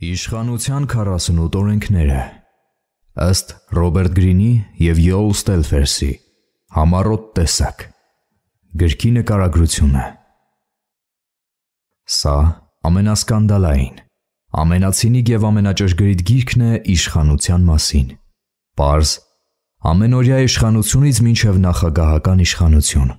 Իշխանության 48 օրենքները ըստ Ռոբերտ Գրինի եւ Յոլ Ստելֆերսի համառոտ տեսակ գրքի նկարագրությունը Սա ամենասկանդալային ամենացինիկ եւ ամենաճշգրիտ գիրքն է իշխանության մասին Պարզ ամենօրյա իշխանությունից ոչ միայն նախագահական իշխանություն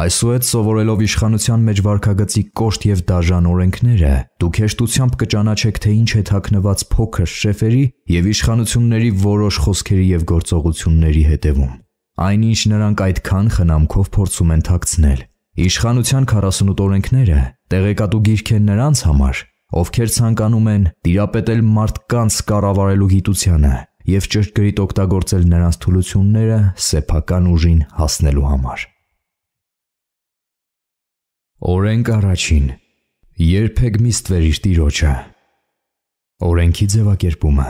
Այսուհետ սովորելով իշխանության մեջ վարկագծի կոշտ եւ դաժան օրենքները, դուք հեշտությամբ կճանաչեք, թե ինչ է թաքնված փոքր շեֆերի եւ իշխանությունների որոշ խոսքերի եւ գործողությունների հետևում։ Այնինչ նրանք այդքան խնամքով փորձում են թաքցնել։ Իշխանության 48 օրենքները տեղեկատու գիրք են նրանց համար, ովքեր ցանկանում են տիրապետել մարդկանց կառավարելու գիտությանը եւ ճշգրիտ օգտագործել նրանց թուլությունները սեփական ուժին հասնելու համար։ Օրենք առաջին. Երբեք մի ստվեր իր տիրոջը։ Օրենքի ձևակերպումը։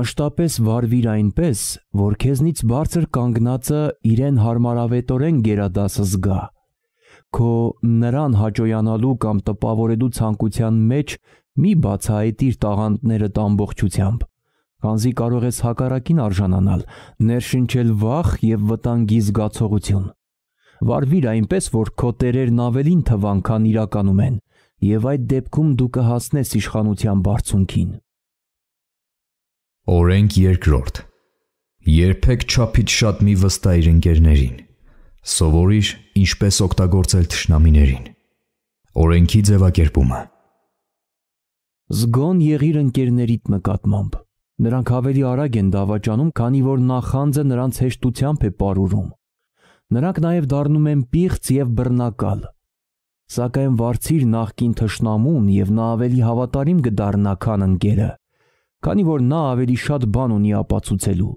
Մշտապես վարվիր այնպես, որ քեզնից բարձր կանգնածը իրեն հարմարավետորեն գերադասը զգա։ Քո նրան հաջողանալու կամ տպավորելու ցանկության մեջ մի բացահայտիր տաղանդներդ ամբողջությամբ քանզի կարող ես հակառակին արժանանալ, ներշնչել վախ եւ վտանգի զգացողություն վարվիր այնպես, որ քո տերերն ավելին թվան, քան իրականում են, եւ այդ դեպքում դու կհասնես իշխանության բարձունքին։ Օրենք երկրորդ։ Երբեք չափից շատ մի վստահիր ընկերներին։ Սովորիր ինչպես օգտագործել ճշնամիներին։ Օրենքի ձևակերպումը։ Զգոն եղիր ընկերներիդ նկատմամբ։ Նրանք ավելի արագ են դավաճանում, քանի որ նախանձը նրանց հեշտությամբ է պարուրում։ Նրանք նաև դառնում են պիղծ եւ բռնակալ։ Սակայն վարցիր նախքին թշնամուն եւ նա ավելի հավատարիմ կդառնա քան ընկերը, քանի որ նա ավելի շատ բան ունի ապացուցելու։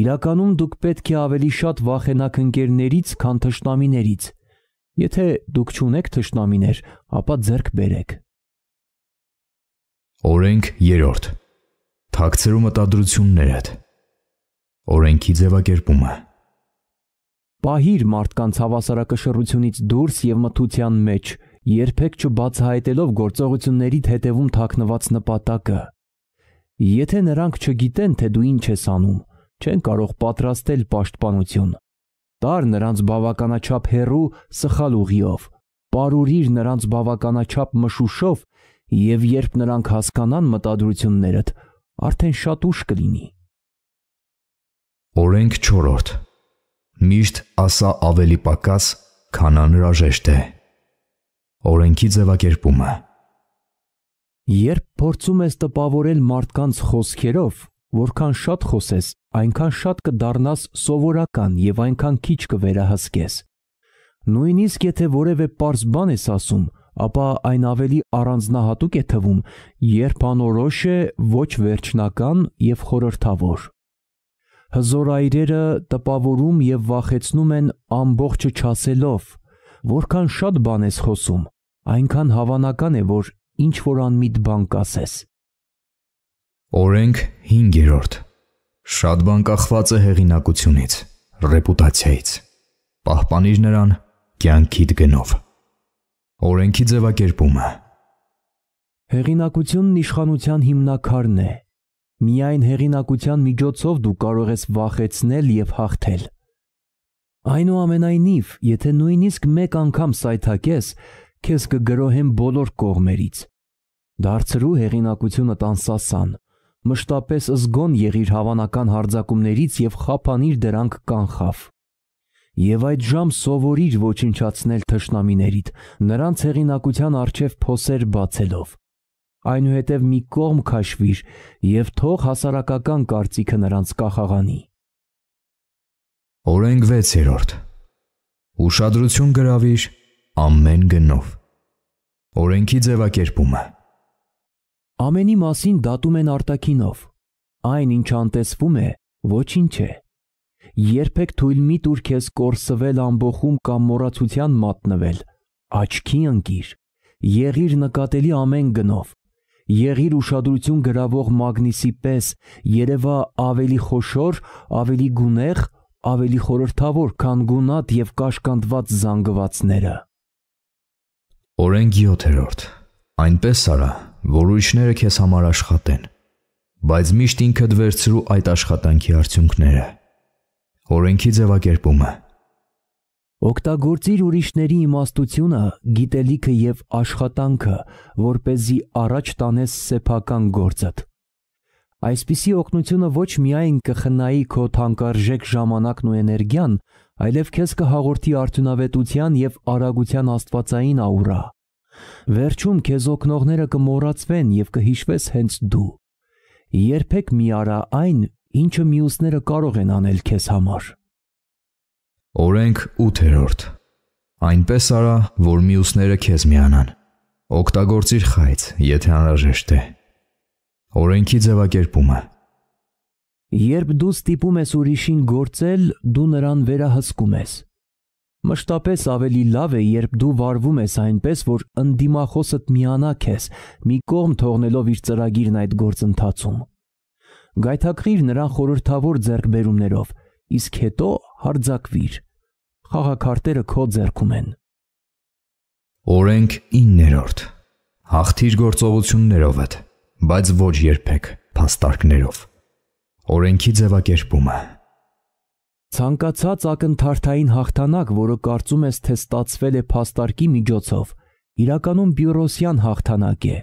Իրականում դուք պետք է ավելի շատ վախենաք ընկերներից, քան թշնամիներից։ Եթե դուք ճունեք թշնամիներ, ապա ձերք բերեք։ Օրենք 3. Թաքցրու մտադրություններդ։ Օրենքի ձևակերպումը Պահիր մարդկանց հավասարակշռությունից դուրս եւ մթության մեջ, երբեք չբացահայտելով գործողություններիդ հետևում թաքնված նպատակը։ Եթե նրանք չգիտեն, թե դու ինչ ես անում, չեն կարող պատրաստել պաշտպանություն։ Տար նրանց բավականաչափ հերու սխալ ուղիով, Պարուրիր նրանց բավականաչափ մշուշով եւ երբ նրանք հասկանան մտադրություններդ, արդեն շատ ուշ կլինի։ Օրենք 4-րդ Միշտ ասա ավելի պակաս, քան անհրաժեշտ է։ Օրենքի ձևակերպումը։ Երբ փորձում ես տպավորել մարդկանց խոսքերով, որքան շատ խոսես, այնքան շատ կդառնաս սովորական եւ այնքան քիչ կվերահսկես։ Նույնիսկ եթե որևէ པարզ բան ես ասում, ապա այն ավելի առանձնահատուկ է թվում, երբ անորոշ է ոչ վերջնական եւ խորհրդավոր։ Հզոր այրերը տպավորում եւ վախեցնում են ամբողջը չասելով, որքան շատ բան ես խոսում, այնքան հավանական է, որ ինչ որ անմիտ բան կասես։ Օրենք 5-րդ։ Շատ բան կախված է հեղինակությունից, ռեպուտացիայից։ Պահպանիր նրան կյանքիդ գնով։ Օրենքի ձևակերպումը Հեղինակությունն իշխանության հիմնակարն է, Միայն հեղինակության միջոցով դու կարող ես վախեցնել եւ հաղթել։ Այնուամենայնիվ, եթե նույնիսկ մեկ անգամ սայթակես, քեզ կգրոհեն բոլոր կողմերից։ Դարձրու հեղինակությունը տանսասան, մշտապես զգոն եղիր հավանական հարձակումներից եւ խափանիր դրանք կանխավ։ Եվ այդ ժամ սովորիր ոչնչացնել թշնամիներիդ, նրանց հեղինակության արչև փոսեր բացելով այնուհետև մի կողմ քաշվիր եւ թող հասարակական կարծիքը նրանց կախաղանի։ Օրենք 6-րդ։ Ուշադրություն գրավիր ամեն գնով։ Օրենքի ձևակերպումը։ Ամենի մասին դատում են արտակինով։ Այն ինչ անտեսվում է, ոչինչ է։ Երբեք թույլ մի տուր քեզ կորսվել ամբողում կամ մոռացության մատնվել։ Աչքի ընկիր։ Եղիր նկատելի ամեն գնով Եղիր ուշադրություն գրավող մագնիսի պես, երևա ավելի խոշոր, ավելի գունեղ, ավելի խորհրդավոր, քան գունատ եւ կաշկանդված զանգվածները։ Օրենք 7-րդ։ Այնպես արա, որ ուրիշները քեզ համար աշխատեն, բայց միշտ ինքդ վերցրու այդ աշխատանքի արդյունքները։ Օրենքի ձևակերպումը Օգտագործիր ուրիշների իմաստությունը, գիտելիքը եւ աշխատանքը, որ เป զի առաջ տանես սեփական գործդ։ Այսպիսի օգնությունը ոչ միայն կխնայի քո թանկարժեք ժամանակն ու էներգիան, այլև քեզ կհաղորդի արդյունավետության եւ արագության աստվածային աուրա։ Վերջում քեզ օգնողները կմոռացվեն եւ կհիշվես հենց դու։ Երբեք մի արա այն, ինչը մյուսները կարող են անել քեզ համար։ Օրենք 8-րդ. Այնպես արա, որ մյուսները քեզ միանան։ Օգտագործիր խայծ, եթե անհրաժեշտ է։ Օրենքի ձևակերպումը։ Երբ դու ստիպում ես ուրիշին գործել, դու նրան վերահսկում ես։ Մշտապես ավելի լավ է, երբ դու վարվում ես այնպես, որ ընդդիմախոսդ միանա քեզ, մի կողմ թողնելով իր ծրագիրն այդ գործընթացում։ Գայթակղիր նրան խորհրդավոր ձեռքբերումներով, իսկ հետո հարձակվիր։ Խաղակարտերը քո ձեռքում են։ Օրենք 9-րդ։ Հաղթիր գործողություններովդ, բայց ոչ երբեք փաստարկներով։ Օրենքի ձևակերպումը։ Ցանկացած ակնթարթային հաղթանակ, որը կարծում ես, թե ստացվել է փաստարկի միջոցով, իրականում բյուրոսյան հաղթանակ է։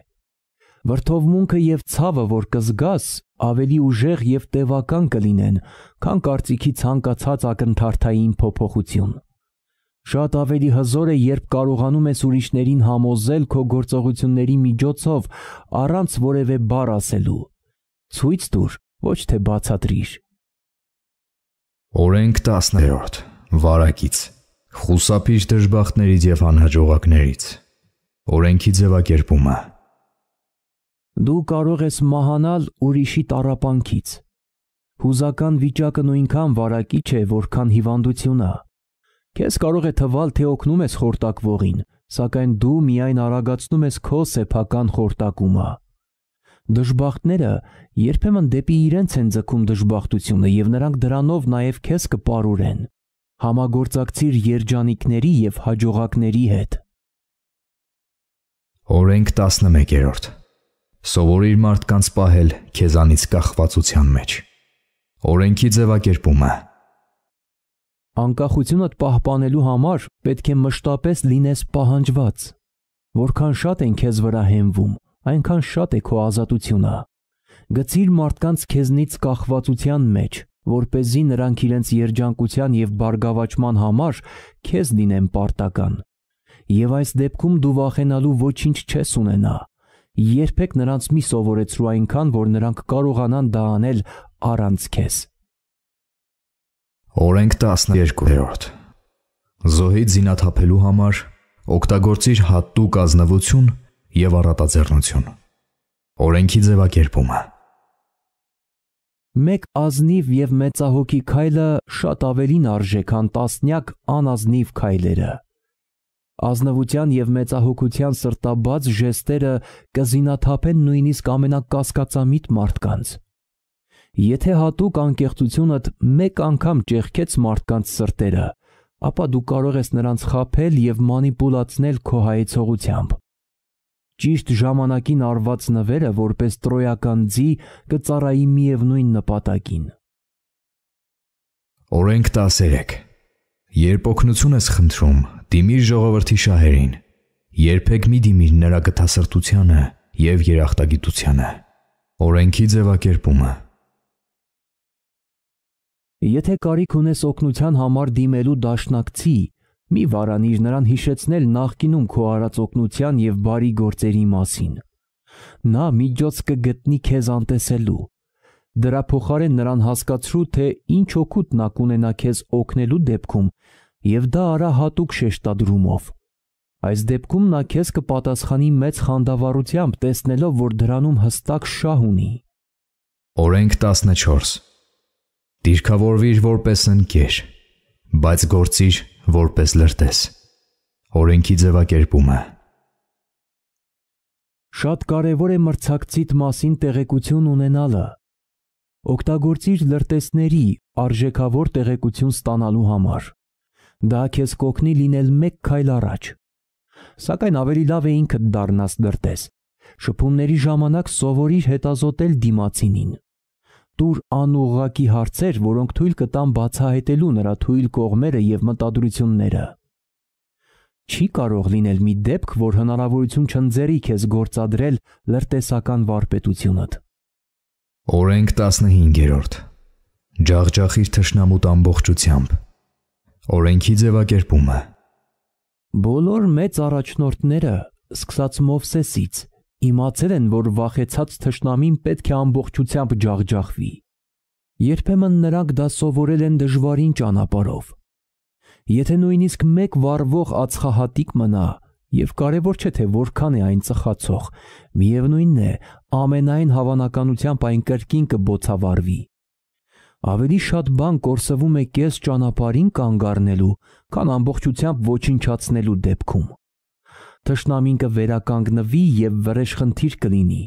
Վրթովմունքը եւ ցավը, որ կզգաս, ավելի ուժեղ եւ տևական կլինեն, քան կարծիքի ցանկացած ակնթարթային փոփոխություն։ Շատ ավելի հզոր է, երբ կարողանում ես ուրիշներին համոզել քո գործողությունների միջոցով առանց որևէ բառ ասելու։ Ցույց տուր, ոչ թե բացատրիր։ Օրենք 10-րդ վարակից խուսափիչ դժբախտներից եւ անհաջողակներից օրենքի ձևակերպումը Դու կարող ես մահանալ ուրիշի տարապանքից։ Հուզական վիճակը նույնքան վարակիչ է, որքան հիվանդությունը։ Քեզ կարող է թվալ, թե օգնում ես խորտակվողին, սակայն դու միայն արագացնում ես քո սեփական խորտակումը։ Դժբախտները երբեմն դեպի իրենց են ձգում դժբախտությունը եւ նրանք դրանով նաեւ քեզ կպարուրեն։ Համագործակցիր երջանիկների եւ հաջողակների հետ։ Օրենք 11-րդ Սովորիր մարդկանց պահել քեզանից կախվածության մեջ։ Օրենքի ձևակերպումը։ Անկախությունդ պահպանելու համար պետք է մշտապես լինես պահանջված։ Որքան շատ են քեզ վրա հենվում, այնքան շատ է քո ազատությունը։ Գցիր մարդկանց քեզնից կախվածության մեջ, որ เป զի նրանք իրենց երջանկության եւ բարգավաճման համար քեզ դինեն պարտական։ Եվ այս դեպքում դու վախենալու ոչինչ չես ունենա, երբեք նրանց մի սովորեցրու այնքան, որ նրանք կարողանան դա անել առանց քեզ։ Օրենք 12-րդ։ Զոհի զինաթափելու համար օգտագործիր հատուկ ազնվություն եւ առատաձեռնություն։ Օրենքի ձևակերպումը։ Մեկ ազնիվ եւ մեծահոգի քայլը շատ ավելին արժե, քան տասնյակ անազնիվ քայլերը։ Ազնվության եւ մեծահոգության սրտաբաց ժեստերը կզինաթափեն նույնիսկ ամենակասկածամիտ մարդկանց։ Եթե հատուկ անկեղծությունդ մեկ անգամ ճեղքեց մարդկանց սրտերը, ապա դու կարող ես նրանց խაფել եւ մանիպուլացնել քո հայեցողությամբ։ Ճիշտ ժամանակին արված նվերը որպես տրոյական ձի կծառայի միևնույն նպատակին։ Օրենք 13 Երբ օգնություն ես խնդրում, դիմիր ժողովրդի շահերին, երբեք մի դիմիր նրա գտասրտությանը եւ երախտագիտությանը։ Օրենքի ձևակերպումը Եթե կարիք ունես օգնության համար դիմելու դաշնակցի, մի վարանիր նրան հիշեցնել նախկինում քո արած օգնության եւ բարի գործերի մասին։ Նա միջոց կգտնի քեզ անտեսելու։ Դրա փոխարեն նրան հասկացրու, թե ինչ օգուտ նա կունենա քեզ օգնելու դեպքում, եւ դա արա հատուկ շեշտադրումով։ Այս դեպքում նա քեզ կպատասխանի մեծ խանդավառությամբ, տեսնելով, որ դրանում հստակ շահ ունի։ Օրենք 14։ Տիրքավորվիր որպես ընկեր, բայց գործիր որպես լրտես։ Օրենքի ձևակերպումը։ Շատ կարևոր է մրցակցիդ մասին տեղեկություն ունենալը։ Օգտագործիր լրտեսների արժեքավոր տեղեկություն ստանալու համար։ Դա քեզ կօգնի լինել մեկ քայլ առաջ։ Սակայն ավելի լավ է ինքդ դառնաս դրտես։ Շփումների ժամանակ սովորիր հետազոտել դիմացինին։ Տուր անուղակի հարցեր, որոնք թույլ կտան բացահայտելու նրա թույլ կողմերը եւ մտադրությունները։ Չի կարող լինել մի դեպք, որ հնարավորություն չընձերի քեզ գործադրել լրտեսական վարպետությունդ։ Օրենք 15-րդ։ Ջախջախիր թշնամուտ ամբողջությամբ Օրենքի ձևակերպումը Բոլոր մեծ առաջնորդները, սկսած Մովսեսից, իմացել են, որ վախեցած թշնամին պետք է ամբողջությամբ ջախջախվի։ Երբեմն նրանք դա սովորել են դժվարին ճանապարով։ Եթե նույնիսկ մեկ վառվող ածխահատիկ մնա, եւ կարեւոր չէ թե որքան է այն ծխացող, միևնույնն է, ամենայն հավանականությամբ այն կրկին կբոցավարվի ավելի շատ բան կորսվում է կես ճանապարհին կանգ առնելու, քան ամբողջությամբ ոչնչացնելու դեպքում։ Թշնամինքը վերականգնվի եւ վրեժ խնդիր կլինի։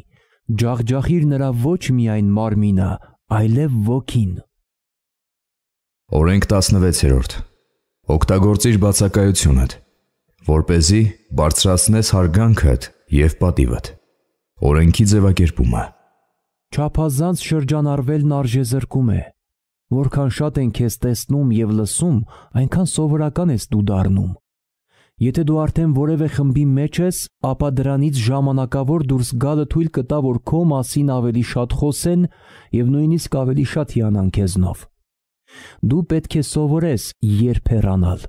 Ջախջախիր նրա ոչ միայն մարմինը, այլև ոգին։ Օրենք 16-րդ։ Օգտագործիր բացակայությունդ, որ เป զի բարձրացնես հարգանքդ եւ պատիվդ։ Օրենքի ձևակերպումը։ Չափազանց շրջանառվելն արժե զրկում է։ Որքան շատ են քեզ տեսնում եւ լսում, այնքան սովորական ես դու դառնում։ Եթե դու արդեն որևէ խմբի մեջ ես, ապա դրանից ժամանակավոր դուրս գալը թույլ կտա, որ քո մասին ավելի շատ խոսեն եւ նույնիսկ ավելի շատ հիանան քեզնով։ Դու պետք է սովորես երբերանալ։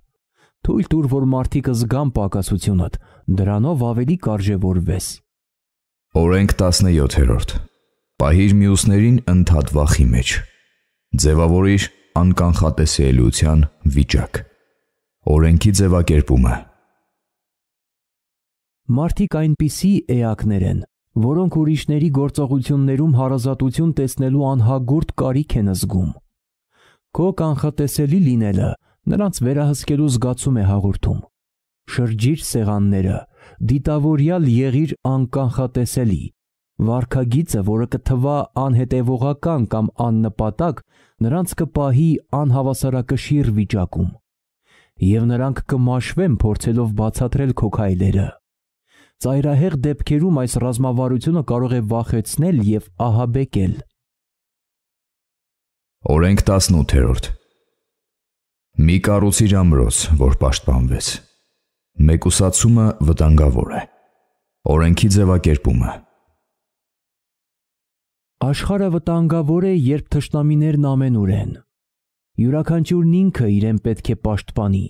Թույլ տուր, որ մարդիկ զգան պակասությունդ, դրանով ավելի կարժևորվես։ Օրենք 17-րդ։ Պահիր մյուսներին ընդհատ վախի մեջ։ Ձևավորիր անկանխատեսելիության վիճակ։ Օրենքի ձևակերպումը։ Մարդիկ այնպիսի էակներ են, որոնք ուրիշների գործողություններում հարազատություն տեսնելու անհագուրտ կարիք են զգում։ Քո կանխատեսելի լինելը նրանց վերահսկելու զգացում է հաղորդում։ Շրջիր սեղանները, դիտավորյալ եղիր անկանխատեսելի Վարքագիծը, որը կթվա անհետևողական կամ աննպատակ, նրանց կպահի անհավասարակշիռ վիճակում։ Եվ նրանք կմաշվեն փորձելով բացատրել քո քայլերը։ Ծայրահեղ դեպքերում այս ռազմավարությունը կարող է վախեցնել եւ ահաբեկել։ Օրենք 18-րդ։ Մի կառուցիր ամրոց, որ պաշտպանվես։ Մեկուսացումը վտանգավոր է։ Օրենքի ձևակերպումը Աշխարը վտանգավոր է, երբ թշնամիներն ամենուր են։ Յուրաքանչյուրն ինքը իրեն պետք է պաշտպանի։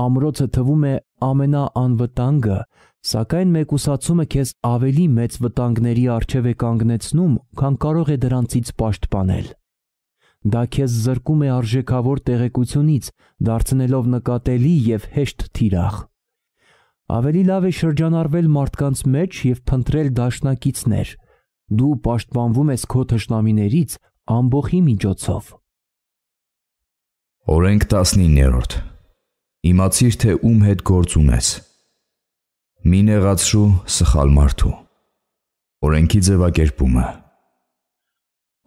Ամրոցը թվում է ամենաանվտանգը, սակայն մեկուսացումը քեզ ավելի մեծ վտանգների առջև է կանգնեցնում, քան կարող է դրանցից պաշտպանել։ Դա քեզ զրկում է արժեքավոր տեղեկությունից, դարձնելով նկատելի եւ հեշտ թիրախ։ Ավելի լավ է շրջանառվել մարդկանց մեջ եւ փնտրել դաշնակիցներ, Դու պաշտպանվում ես քո թշնամիներից ամբողջի միջոցով։ Օրենք 19-րդ։ Իմացիր թե ում հետ գործ ունես։ Մի նեղացրու սխալ մարդու։ Օրենքի ձևակերպումը։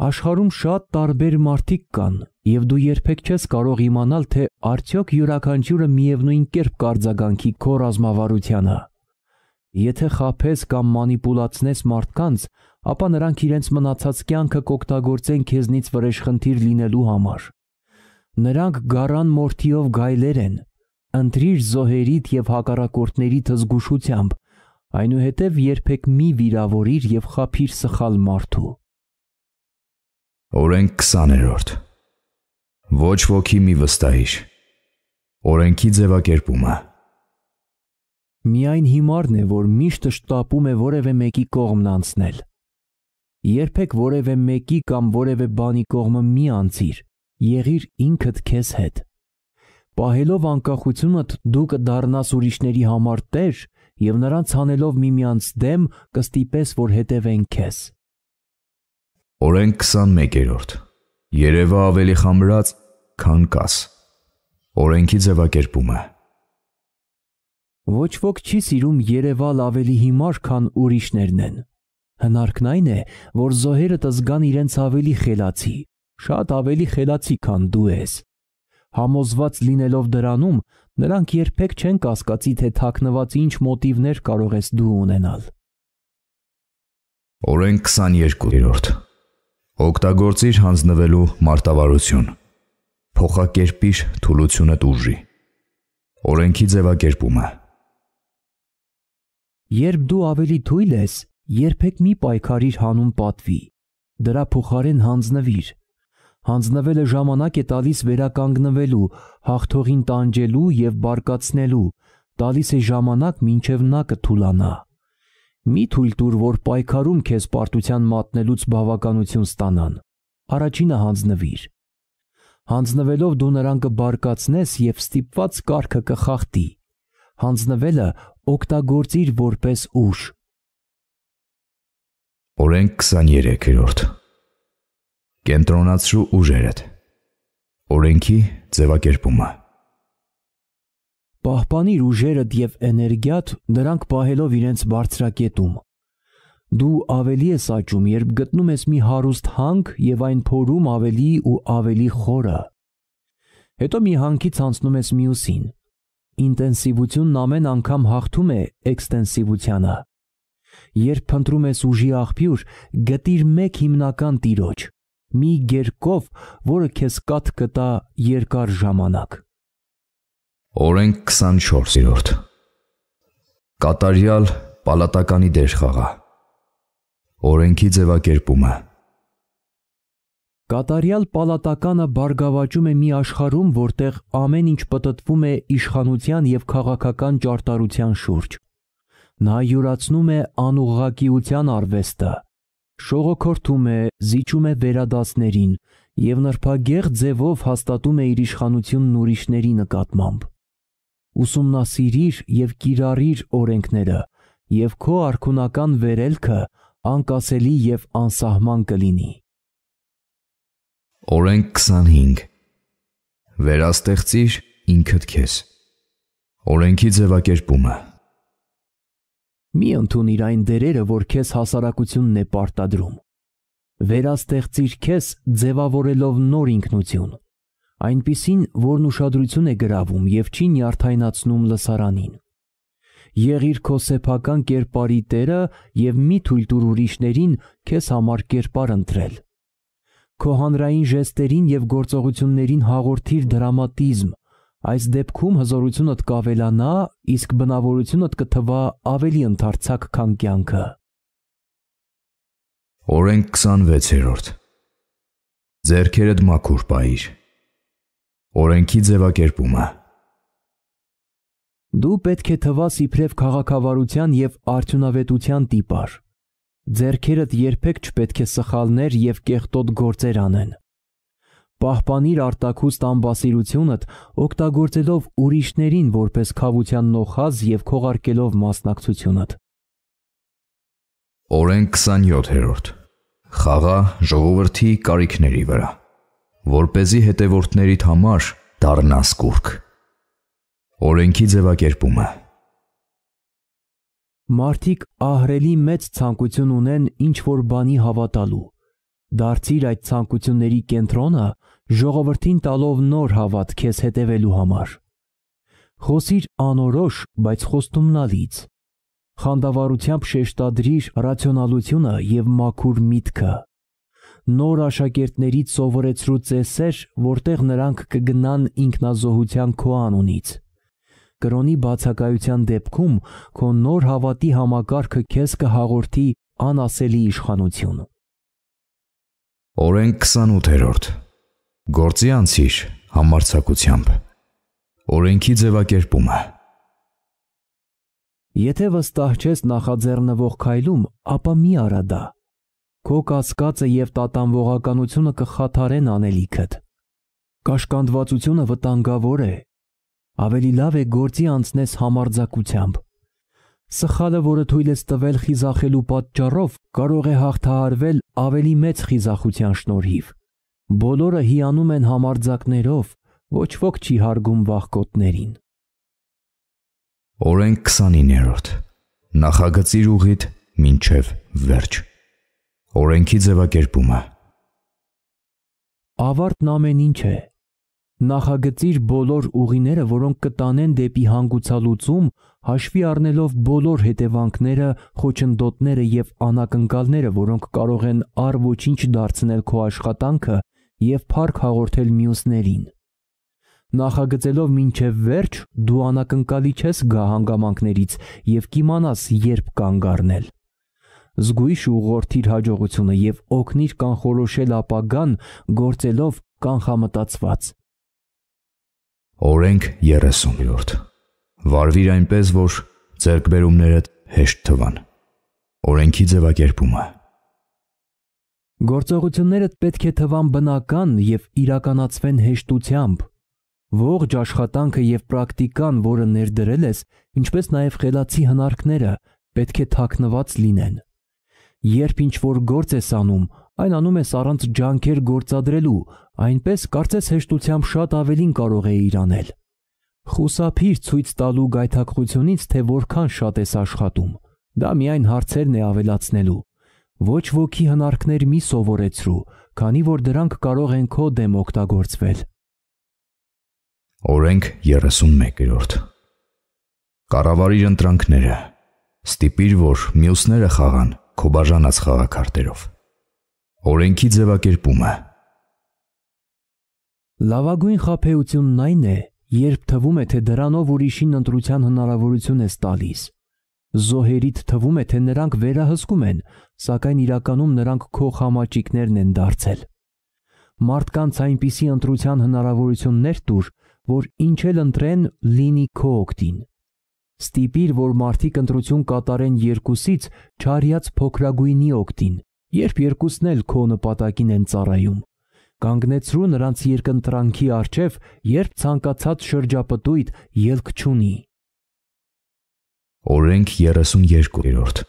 Աշխարհում շատ տարբեր մարդիկ կան, եւ դու երբեք չես կարող իմանալ, թե արդյոք յուրաքանչյուրը միևնույն կերպ կարձագանքի քո ռազմավարությանը։ Եթե խափես կամ մանիպուլացնես մարդկանց, ապա նրանք իրենց մնացած կյանքը կօգտագործեն քեզնից վրեժխնդիր լինելու համար։ Նրանք գարան մորթիով գայլեր են, ընտրիր զոհերիդ եւ հակառակորդներիդ զգուշությամբ, այնուհետև երբեք մի վիրավորիր եւ խափիր սխալ մարդու։ Օրենք 20-րդ։ Ոչ ոքի մի վստահիր։ Օրենքի ձևակերպումը։ Միայն հիմարն է, որ միշտ շտապում է որևէ մեկի կողմն անցնել։ Երբեք որևէ մեկի կամ որևէ բանի կողմը մի անցիր, եղիր ինքդ քեզ հետ։ Պահելով անկախությունդ դու կդառնաս ուրիշների համար տեր եւ նրանց հանելով միմյանց դեմ կստիպես որ հետևեն քեզ։ Օրենք 21-րդ։ Երևա ավելի խամրած, քան կաս։ Օրենքի ձևակերպումը։ Ոչ ոք չի սիրում Երևալ ավելի հիմար, քան ուրիշներն են։ Հնարքն այն է, որ զոհերդ զգան իրենց ավելի խելացի, շատ ավելի խելացի, քան դու ես։ Համոզված լինելով դրանում, նրանք երբեք չեն կասկածի, թե թաքնված ինչ մոտիվներ կարող ես դու ունենալ։ Օրեն 22-րդ։ Օգտագործիր հանձնվելու մարտավարություն։ Փոխակերպիր թուլությունը դուրժի։ Օրենքի ձևակերպումը։ Երբ դու ավելի թույլ ես, երբեք մի պայքարիր հանուն պատվի, դրա փոխարեն հանձնվիր։ Հանձնվելը ժամանակ է տալիս վերականգնվելու, հաղթողին տանջելու եւ բարկացնելու, տալիս է ժամանակ մինչև նա կթուլանա։ Մի թույլ տուր, որ պայքարում քեզ պարտության մատնելուց բավականություն ստանան։ Առաջինը հանձնվիր։ Հանձնվելով դու նրան կբարկացնես եւ ստիպված կարգը կխախտի։ Հանձնվելը օգտագործիր որպես ուժ։ Օրենք 23-րդ։ Կենտրոնացրու ուժերդ։ Օրենքի ձևակերպումը։ Պահպանիր ուժերդ եւ էներգիատ նրանք պահելով իրենց բարձրակետում։ Դու ավելի ես աճում, երբ գտնում ես մի հարուստ հանք եւ այն փորում ավելի ու ավելի խորը։ Հետո մի հանքից անցնում ես մյուսին։ Ինտենսիվությունն ամեն անգամ հաղթում է էքստենսիվությանը երբ փնտրում ես ուժի աղբյուր, գտիր մեկ հիմնական տիրոջ՝ մի ģերկով, որը քեզ կատ կտա երկար ժամանակ։ Օրենք 24-րդ։ Կատարյալ պալատականի դեր խաղա։ Օրենքի ձևակերպումը։ Կատարյալ պալատականը բարգավաճում է մի աշխարհում, որտեղ ամեն ինչ պատտվում է իշխանության եւ քաղաքական ճարտարության շուրջ։ Նա յուրացնում է անուղղակիության արվեստը, շողոքորթում է, զիջում է վերադասներին եւ նրբագեղ ձևով հաստատում է իր իշխանությունն ուրիշների նկատմամբ։ Ուսումնասիրիր եւ կիրառիր օրենքները, եւ քո արքունական վերելքը անկասելի եւ անսահման կլինի։ Օրենք 25 Վերաստեղծիր ինքդ քեզ։ Օրենքի ձևակերպումը Մի ընդունիր այն դերերը, որ քեզ հասարակությունն է պարտադրում։ Վերաստեղծիր քեզ ձևավորելով նոր ինքնություն, այնպիսին, որն ուշադրություն է գրավում եւ չի նյարդայնացնում լսարանին։ Եղիր քո սեփական կերպարի տերը եւ մի թույլ տուր ուրիշներին քեզ համար կերպար ընտրել։ Քո հանրային ժեստերին եւ գործողություններին հաղորդիր դրամատիզմ, Այս դեպքում հզորությունդ կավելանա, իսկ բնավորությունդ կթվա ավելի ընդարձակ, քան կյանքը։ Օրենք 26-րդ։ Ձերքերդ մաքուր պահիր։ Օրենքի ձևակերպումը։ Դու պետք է թվաս իբրև քաղաքավարության եւ արդյունավետության տիպար։ Ձերքերդ երբեք չպետք է սխալներ եւ կեղտոտ գործեր անեն։ Պահպանիր արտակուստ անբասիրությունդ, օգտագործելով ուրիշներին որպես խավության նոխազ եւ քողարկելով մասնակցությունդ։ Օրենք 27-րդ։ Խաղա ժողովրդի կարիքների վրա, որ เป զի հետևորդներիդ համար դառնաս կուրք։ Օրենքի ձևակերպումը։ Մարդիկ ահրելի մեծ ցանկություն ունեն ինչ որ բանի հավատալու Դարձիր այդ ցանկությունների կենտրոնը ժողովրդին տալով նոր հավատ քեզ հետևելու համար։ Խոսիր անորոշ, բայց խոստումնալից։ Խանդավառությամբ շեշտադրիր ռացիոնալությունը եւ մաքուր միտքը։ Նոր աշակերտներից սովորեցրու ծեսեր, որտեղ նրանք կգնան ինքնազոհության քո անունից։ Կրոնի բացակայության դեպքում քո նոր հավատի համակարգը քեզ կհաղորդի անասելի իշխանություն։ Օրենք 28-րդ։ Գործի անցիր համարցակությամբ։ Օրենքի ձևակերպումը։ Եթե վստահ ես նախաձեռնվող քայլում, ապա մի արա դա։ Քո կասկածը եւ տատանվողականությունը կխաթարեն անելիքդ։ Կաշկանդվածությունը վտանգավոր է։ Ավելի լավ է գործի անցնես համարձակությամբ։ Սխալը, որը թույլեց տվել խիզախելու պատճառով, կարող է հաղթահարվել ավելի մեծ խիզախության շնորհիվ։ Բոլորը հիանում են համարձակներով, ոչ ոք չի հարգում վախկոտներին։ Օրենք 29-րդ։ Նախագծիր ուղիդ մինչև վերջ։ Օրենքի ձևակերպումը։ Ավարտն ամեն ինչ է, Նախագծիր բոլոր ուղիները, որոնք կտանեն դեպի հանգուցալուծում, հաշվի առնելով բոլոր հետևանքները, խոչընդոտները եւ անակնկալները, որոնք կարող են առ ոչինչ դարձնել քո աշխատանքը եւ փառք հաղորդել մյուսներին։ Նախագծելով մինչև վերջ, դու անակնկալի չես գա հանգամանքներից եւ կիմանաս, երբ կանգ առնել։ Զգույշ ուղղորդիր հաջողությունը եւ օգնիր կանխորոշել ապագան, գործելով կանխամտածված։ Օրենք 30-րդ։ Վարվիր այնպես, որ ձերկբերումներդ հեշտ թվան։ Օրենքի ձևակերպումը։ Գործողությունները պետք է թվան բնական եւ իրականացվեն հեշտությամբ։ Ողջ աշխատանքը եւ պրակտիկան, որը ներդրել ես, ինչպես նաեւ խելացի հնարքները, պետք է թաքնված լինեն։ Երբ ինչ որ գործ ես անում, Այն անում ես առանց ջանքեր գործադրելու, այնպես կարծես հեշտությամբ շատ ավելին կարող է իր անել։ Խուսափիր ցույց տալու գայթակղությունից, թե որքան շատ ես աշխատում։ Դա միայն հարցերն է ավելացնելու։ Ոչ ոքի հնարքներ մի սովորեցրու, քանի որ դրանք կարող են քո դեմ օգտագործվել։ Օրենք 31-րդ։ Կառավարիր ընտրանքները։ Ստիպիր, որ մյուսները խաղան քո բաժանած խաղակարտերով։ Օրենքի ձևակերպումը Լավագույն խափեությունն այն է, երբ թվում է, թե դրանով ուրիշին ընտրության հնարավորություն ես տալիս։ Զոհերիդ թվում է, թե նրանք վերահսկում են, սակայն իրականում նրանք քո խամաճիկներն են դարձել։ Մարդկանց այնպիսի ընտրության հնարավորություններ տուր, որ ինչ էլ ընտրեն, լինի քո օգտին։ Ստիպիր, որ մարդիկ ընտրություն կատարեն երկուսից չարյած փոքրագույնի օգտին, Երբ երկուսն էլ քո նպատակին են ծառայում, կանգնեցրու նրանց երկընտրանքի արչև, երբ ցանկացած շրջապտույտ ելք չունի։ Օրենք 32-րդ։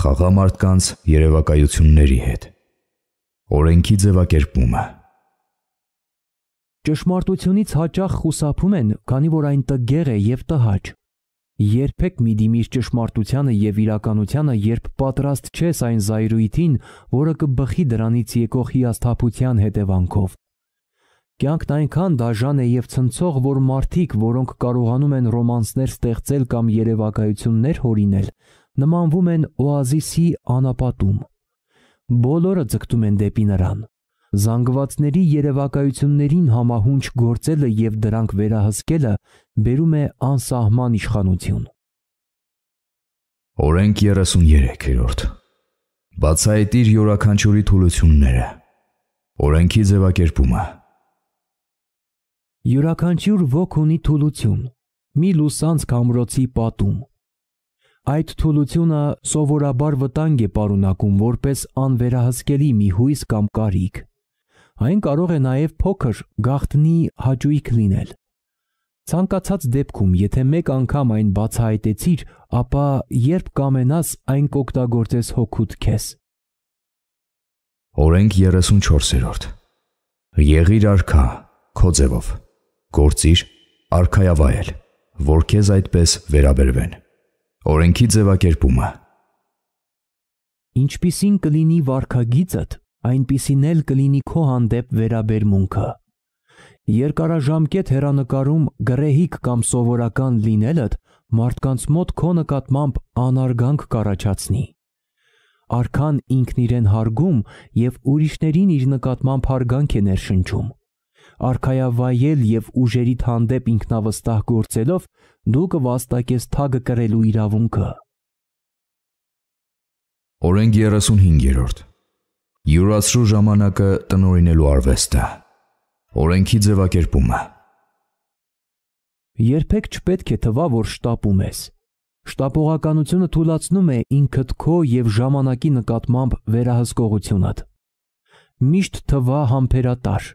Խաղամարտկանց երևակայությունների հետ։ Օրենքի ձևակերպումը։ Ճշմարտությունից հաճախ խուսափում են, քանի որ այն տգեղ է եւ տհաճ։ Երբեք մի դիմիր ճշմարտությանը եւ իրականությանը, երբ պատրաստ չես այն զայրույթին, որը կբխի դրանից եկող հիասթափության հետևանքով։ Կյանքն այնքան դաժան է եւ ցնցող, որ մարդիկ, որոնք կարողանում են ռոմանսներ ստեղծել կամ երևակայություններ հորինել, նմանվում են օազիսի անապատում։ Բոլորը ձգտում են դեպի նրան։ Զանգվածների երևակայություններին համահունչ գործելը եւ դրանք վերահսկելը բերում է անսահման իշխանություն։ Օրենք 33-րդ։ Բացահայտիր յուրաքանչյուրի թուլությունները։ Օրենքի ձևակերպումը։ Յուրաքանչյուր ոգ ունի թուլություն՝ մի լուսանց կամրոցի պատում։ Այդ թուլությունը սովորաբար վտանգ է պարունակում որպես անվերահսկելի մի հույս կամ կարիք։ Այն կարող է նաև փոքր, գաղտնի հաճույք լինել։ Ցանկացած դեպքում, եթե մեկ անգամ այն բացահայտեցիր, ապա երբ կամենաս, այն կօգտագործես հոգուդ քեզ։ Օրենք 34-րդ։ Եղիր արքա քո ձևով։ Գործիր արքայավայել, որ քեզ այդպես վերաբերվեն։ Օրենքի ձևակերպումը։ Ինչպիսին կլինի վարքագիծդ, այնպիսին էլ կլինի քո հանդեպ վերաբերմունքը։ Երկարաժամկետ հերանեկարում գրեհիկ կամ սովորական լինելդ մարդկանց մոտ քո նկատմամբ անարգանք կառաջացնի։ Արքան ինքն իրեն հարգում եւ ուրիշներին իր նկատմամբ հարգանք է ներշնչում։ Արքայավայել եւ ուժերիդ հանդեպ ինքնավստահ գործելով դու կվաստակես թագը կրելու իրավունքը։ Օրենք 35-րդ։ Յուրացրու ժամանակը տնորինելու արվեստը։ Օրենքի ձևակերպումը Երբեք չպետք է թվա, որ շտապում ես։ Շտապողականությունը թույլատնում է ինքդ քո եւ ժամանակի նկատմամբ վերահսկողությունդ։ Միշտ թվա համբերատար։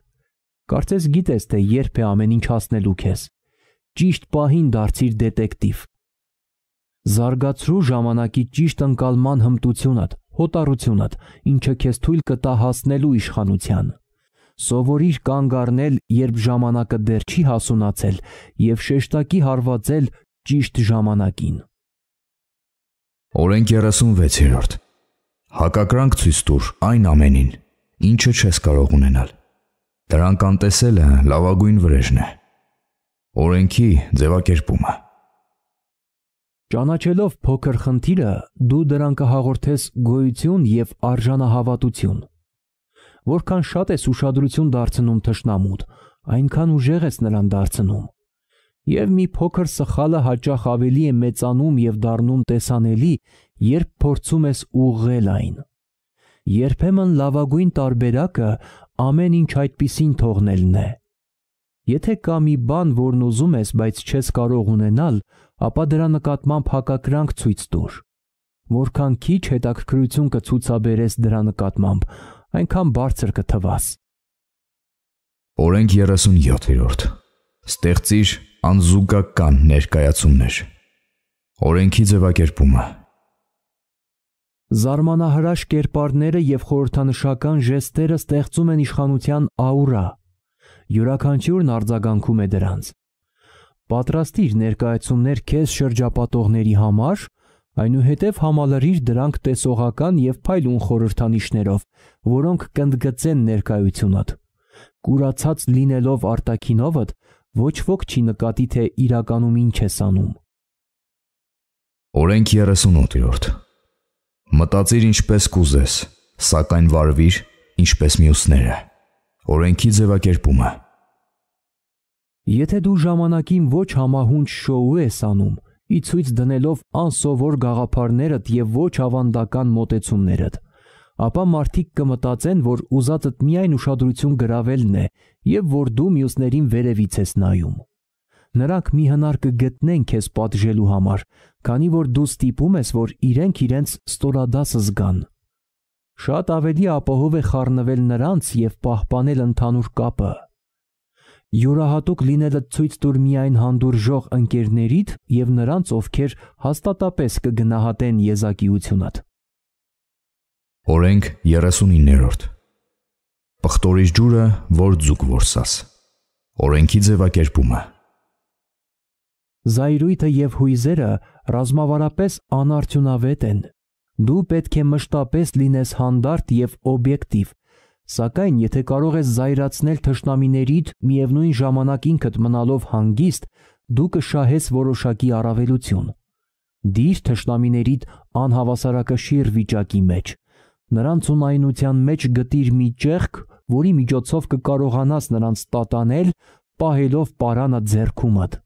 Կարծես գիտես, թե երբ է ամեն ինչ հասնելու քեզ։ Ճիշտ պահին դարձիր դետեկտիվ։ Զարգացրու ժամանակի ճիշտ ընկալման հմտությունդ, հոտարությունդ, ինչը քեզ թույլ կտա հասնելու իշխանության։ Սովորիր կանգ առնել, երբ ժամանակը դեռ չի հասունացել, եւ շեշտակի հարվածել ճիշտ ժամանակին։ Օրենք 36-րդ։ Հակակրանք ցույց տուր այն ամենին, ինչը չես կարող ունենալ։ Դրանք անտեսելը լավագույն վրեժն է։ Օրենքի ձևակերպումը։ Ճանաչելով փոքր խնդիրը, դու դրան կհաղորդես գոյություն եւ արժանահավատություն։ Որքան շատ ես ուշադրություն դարձնում թշնամուդ, այնքան ուժեղ ես նրան դարձնում։ Եվ մի փոքր սխալը հաճախ ավելի է մեծանում եւ դառնում տեսանելի, երբ փորձում ես ուղղել այն։ Երբեմն լավագույն տարբերակը ամեն ինչ այդպեսին թողնելն է։ Եթե կա մի բան, որն ուզում ես, բայց չես կարող ունենալ, ապա դրա նկատմամբ հակակրանք ցույց տուր։ Որքան քիչ հետաքրքրություն կցուցաբերես դրա նկատմամբ, այնքան բարձր կթվաս։ Օրենք 37-րդ։ Ստեղծիր անզուգական ներկայացումներ։ Օրենքի ձևակերպումը։ Զարմանահրաշ կերպարները եւ խորհրդանշական ժեստերը ստեղծում են իշխանության աուրա։ Յուրաքանչյուրն արձագանքում է դրանց։ Պատրաստիր ներկայացումներ քեզ շրջապատողների համար Այնուհետև համալրիր դրանք տեսողական եւ փայլուն խորհրդանիշներով, որոնք կընդգծեն ներկայությունդ։ Կուրացած լինելով արտակինովդ, ոչ ոք չի նկատի, թե իրականում ինչ ես անում։ Օրենք 38-րդ։ Մտածիր ինչպես կուզես, սակայն վարվիր ինչպես մյուսները։ Օրենքի ձևակերպումը։ Եթե դու ժամանակին ոչ համահունչ շոու ես անում, ի ցույց դնելով անսովոր գաղափարներդ եւ ոչ ավանդական մոտեցումներդ, ապա մարդիկ կմտածեն, որ ուզածդ միայն ուշադրություն գրավելն է եւ որ դու մյուսներին վերևից ես նայում։ Նրանք մի հնար կգտնեն քեզ պատժելու համար, քանի որ դու ստիպում ես, որ իրենք իրենց ստորադասը զգան։ Շատ ավելի ապահով է խառնվել նրանց եւ պահպանել ընդհանուր կապը յուրահատուկ լինելը ցույց տուր միայն հանդուրժող ընկերներիդ եւ նրանց, ովքեր հաստատապես կգնահատեն եզակիությունդ։ Օրենք 39-րդ։ Պխտորից ջուրը, որ ձուկ որսաս։ Օրենքի ձևակերպումը։ Զայրույթը եւ հույզերը ռազմավարապես անարդյունավետ են։ Դու պետք է մշտապես լինես հանդարտ եւ օբյեկտիվ, Սակայն, եթե կարող ես զայրացնել թշնամիներիդ, միևնույն ժամանակ ինքդ մնալով հանգիստ, դու կշահես որոշակի առավելություն։ Դիր թշնամիներիդ անհավասարակշիռ վիճակի մեջ։ Նրանց ունայնության մեջ գտիր մի ճեղք, որի միջոցով կկարողանաս նրանց տատանել, պահելով պարանը ձեռքումդ։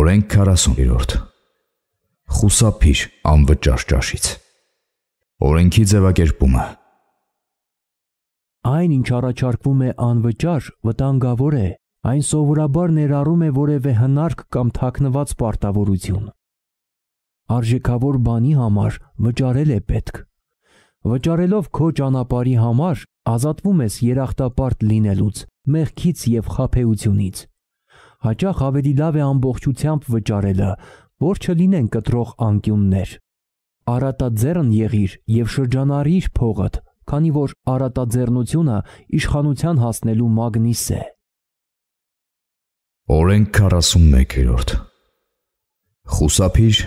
Օրենք 40-րդ։ Խուսափիր անվճար ճաշից։ Օրենքի ձևակերպումը 1 Այն, ինչ առաջարկվում է անվճար, վտանգավոր է։ Այն սովորաբար ներառում է որևէ հնարք կամ թաքնված պարտավորություն։ Արժեքավոր բանի համար վճարել է պետք։ Վճարելով քո ճանապարհի համար ազատվում ես երախտապարտ լինելուց, մեղքից եւ խափեությունից։ Հաճախ ավելի լավ է ամբողջությամբ վճարելը, որ չլինեն կտրող անկյուններ։ Արատաձեռն եղիր եւ շրջանարիր փողդ քանի որ արատաձեռնությունը իշխանության հասնելու մագնիս է։ Օրենք 41-րդ։ Խուսափիր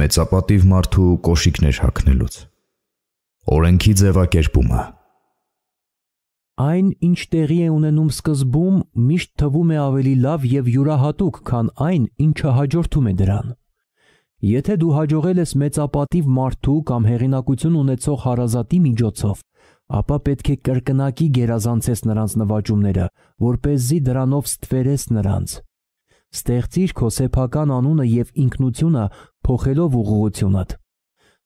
մեծապատիվ մարդու կոշիկներ հագնելուց։ Օրենքի ձևակերպումը։ Այն, ինչ տեղի է ունենում սկզբում, միշտ թվում է ավելի լավ եւ յուրահատուկ, քան այն, ինչը հաջորդում է դրան։ Եթե դու հաջողել ես մեծապատիվ մարդու կամ հեղինակություն ունեցող հարազատի միջոցով, ապա պետք է կրկնակի գերազանցես նրանց նվաճումները, որ เป զի դրանով ստվերես նրանց։ Ստեղծիր քո սեփական անունը եւ ինքնությունը փոխելով ուղղությունդ։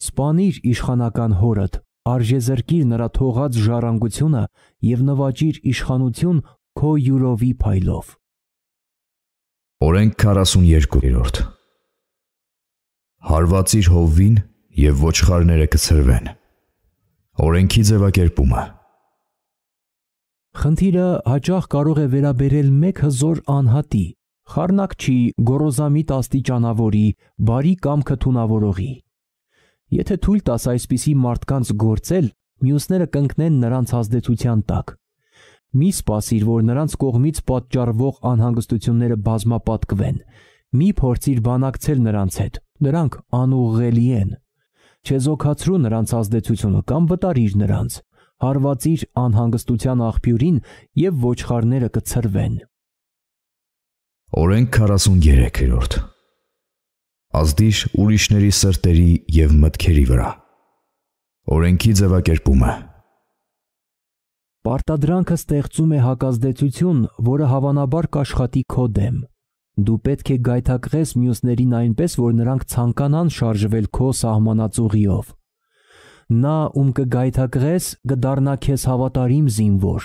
Սպանիր իշխանական հորդ, արժեզրկիր նրա թողած ժառանգությունը եւ նվաճիր իշխանություն քո յուրովի փայլով։ Օրենք 42-րդ Հարվածիր հովին եւ ոչխարները կծրվեն։ Օրենքի ձևակերպումը Խնդիրը հաճախ կարող է վերաբերել մեկ հզոր անհատի, խառնակչի, գորոզամիտ աստիճանավորի, բարի կամ քթունավորողի։ Եթե թույլ տաս այսպիսի մարդկանց գործել, մյուսները կընկնեն նրանց ազդեցության տակ։ Մի սпасիր, որ նրանց կողմից պատճառվող անհանգստությունները բազմապատկվեն։ Մի փորձիր բանակցել նրանց հետ։ Նրանք անուղղելի են։ Չեզոքացրու նրանց ազդեցությունը կամ վտարիր նրանց։ Հարվածիր անհանգստության աղբյուրին եւ ոչխարները կցրվեն։ Օրենք 43-րդ։ Ազդիր ուրիշների սրտերի եւ մտքերի վրա։ Օրենքի ձևակերպումը Պարտադրանքը ստեղծում է հակազդեցություն, որը հավանաբար կաշխատի քո դեմ։ Դու պետք է գայթակղես մյուսներին այնպես, որ նրանք ցանկանան շարժվել քո սահմանածուղիով։ Նա, ում կգայթակղես, կդառնա քեզ հավատարիմ զինվոր։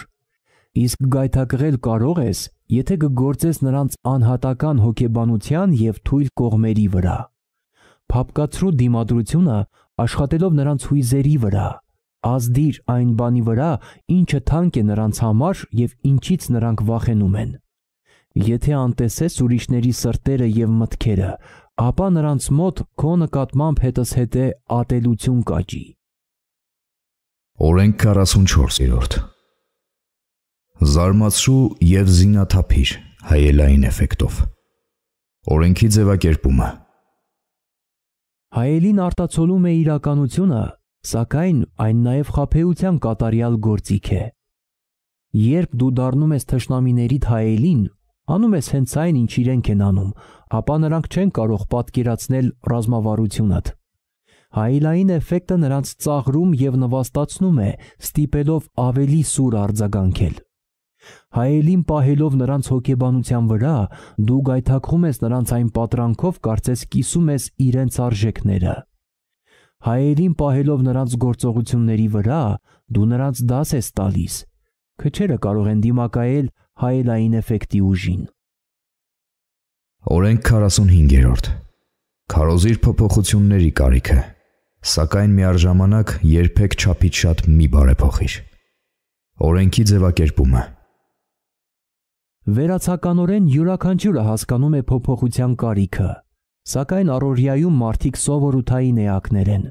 Իսկ գայթակղել կարող ես, եթե կգործես նրանց անհատական հոգեբանության եւ թույլ կողմերի վրա։ Փապկացրու դիմադրությունը աշխատելով նրանց հույզերի վրա։ Ազդիր այն բանի վրա, ինչը թանկ է նրանց համար եւ ինչից նրանք վախենում են։ Եթե անտեսես ուրիշների սրտերը եւ մտքերը, ապա նրանց մոտ քո նկատմամբ հետս հետե ատելություն կաճի։ Օրենք 44-րդ Զարմացու եւ զինաթափիր հայելային էֆեկտով։ Օրենքի ձևակերպումը Հայելին արտացոլում է իրականությունը, սակայն այն նաև խափեության կատարյալ գործիք է։ Երբ դու դառնում ես թշնամիներիդ հայելին, անում ես հենց այն, ինչ իրենք են անում, ապա նրանք չեն կարող պատկերացնել ռազմավարությունդ։ Հայլային էֆեկտը նրանց ծաղրում եւ նվաստացնում է, ստիպելով ավելի սուր արձագանքել։ Հայելին պահելով նրանց հոգեբանության վրա, դու գայթակղում ես նրանց այն պատրանքով, կարծես կիսում ես իրենց արժեքները։ Հայելին պահելով նրանց գործողությունների վրա, դու նրանց դաս ես տալիս։ Քչերը կարող են դիմակայել հայելային էֆեկտի ուժին։ Օրենք 45-րդ։ Քարոզիր փոփոխությունների կարիքը, սակայն միարժամանակ երբեք չափից շատ մի բարեփոխիր։ Օրենքի ձևակերպումը Վերացականորեն յուրաքանչյուրը հասկանում է փոփոխության կարիքը, սակայն առօրյայում մարդիկ սովորութային էակներ են։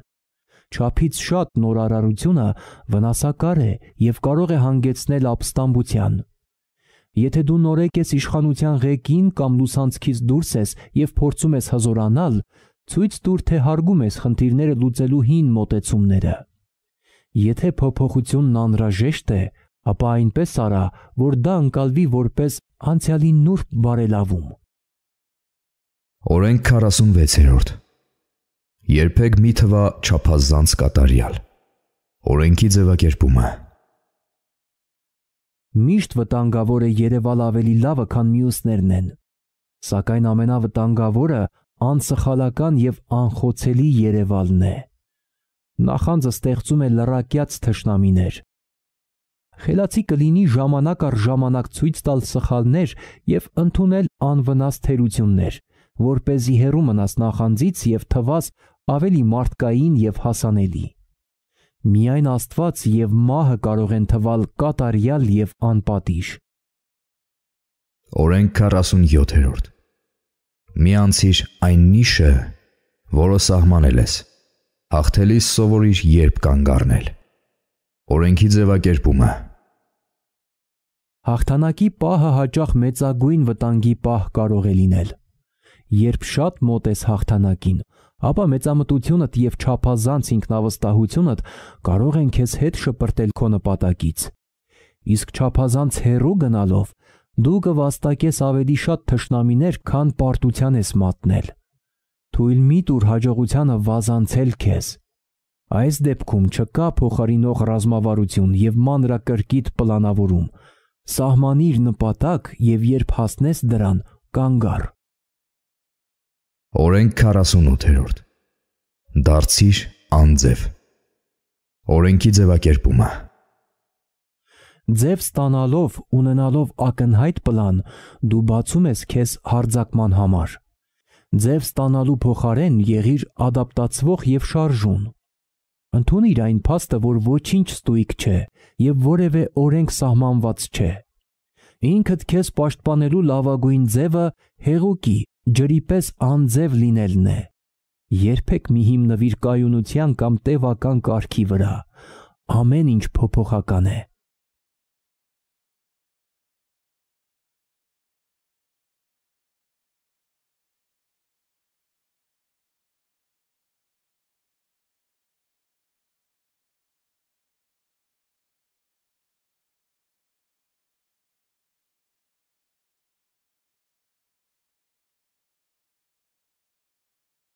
Չափից շատ նորարարությունը վնասակար է եւ կարող է հանգեցնել ապստամբության։ Եթե դու նորեկ ես իշխանության ղեկին կամ լուսանցքից դուրս ես եւ փորձում ես հզորանալ, ցույց տուր, թե հարգում ես խնդիրները լուծելու հին մոտեցումները։ Եթե փոփոխությունն անհրաժեշտ է, ապա այնպես արա, որ դա ընկալվի որպես անցյալի նուրբ բարելավում։ Օրենք 46-րդ։ Երբեք մի թվա չափազանց կատարյալ։ Օրենքի ձևակերպումը Միշտ վտանգավոր է Երևալ ավելի լավը, քան մյուսներն են։ Սակայն ամենավտանգավորը անսխալական եւ անխոցելի Երևալն է։ Նախանձը ստեղծում է լրակյաց թշնամիներ։ Խելացի կլինի ժամանակ առ ժամանակ ցույց տալ սխալներ եւ ընդունել անվնաս թերություններ, որ เป զի հերու մնաս նախանձից եւ թվաս ավելի մարդկային եւ հասանելի միայն Աստված եւ մահը կարող են թվալ կատարյալ եւ անպատիժ։ Օրենք 47-րդ։ Միանցիր այն նիշը, որը սահմանել ես։ Հաղթելիս սովորիր երբ կանգ առնել։ Օրենքի ձևակերպումը։ Հաղթանակի պահը հաճախ մեծագույն վտանգի պահ կարող է լինել։ Երբ շատ մոտ ես հաղթանակին, ապա մեծամտությունդ եւ չափազանց ինքնավստահությունդ կարող են քեզ հետ շպրտել քո նպատակից։ Իսկ չափազանց հերո գնալով դու կվաստակես ավելի շատ թշնամիներ, քան պարտության ես մատնել։ Թույլ մի տուր հաջողությանը վազանցել քեզ։ Այս դեպքում չկա փոխարինող ռազմավարություն եւ մանրակրկիտ պլանավորում։ Սահմանիր նպատակ եւ երբ հասնես դրան, կանգար։ Օրենք 48-րդ։ Դարձիր անձև։ Օրենքի ձևակերպումը։ Ձև ստանալով ունենալով ակնհայտ պլան, դու բացում ես քեզ հարձակման համար։ Ձև ստանալու փոխարեն եղիր ադապտացվող եւ շարժուն։ Ընթունիր այն փաստը, որ ոչինչ ստույգ չէ եւ որևէ օրենք սահմանված չէ։ Ինքդ քեզ պաշտպանելու լավագույն ձևը հեղուկի ջրի պես անձև լինելն է։ Երբեք մի հիմնվիր կայունության կամ տևական կարգի վրա։ Ամեն ինչ փոփոխական է։